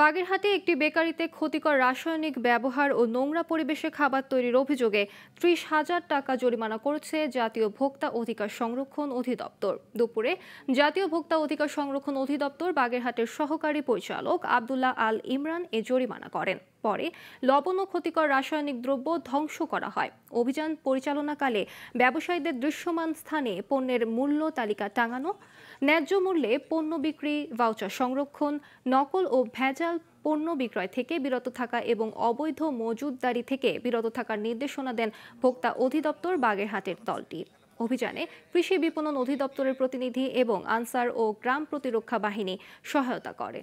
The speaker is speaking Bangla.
বাগেরহাটে একটি বেকারিতে ক্ষতিকর রাসায়নিক ব্যবহার ও নোংরা পরিবেশে খাবার তৈরির অভিযোগে ত্রিশ হাজার টাকা জরিমানা করেছে জাতীয় ভোক্তা অধিকার সংরক্ষণ অধিদপ্তর দুপুরে জাতীয় ভোক্তা অধিকার সংরক্ষণ অধিদপ্তর বাগেরহাটের সহকারী পরিচালক আবদুল্লাহ আল ইমরান এ জরিমানা করেন পরে লবণ ও ক্ষতিকর রাসায়নিক দ্রব্য ধ্বংস করা হয় অভিযান পরিচালনাকালে ব্যবসায়ীদের দৃশ্যমান স্থানে পণ্যের মূল্য তালিকা টাঙানো ন্যায্য মূল্যে পণ্য বিক্রি ভাউচার সংরক্ষণ নকল ও ভেজাল পণ্য বিক্রয় থেকে বিরত থাকা এবং অবৈধ মজুদদারি থেকে বিরত থাকার নির্দেশনা দেন ভোক্তা অধিদপ্তর বাগেরহাটের দলটি অভিযানে কৃষি বিপণন অধিদপ্তরের প্রতিনিধি এবং আনসার ও গ্রাম প্রতিরক্ষা বাহিনী সহায়তা করে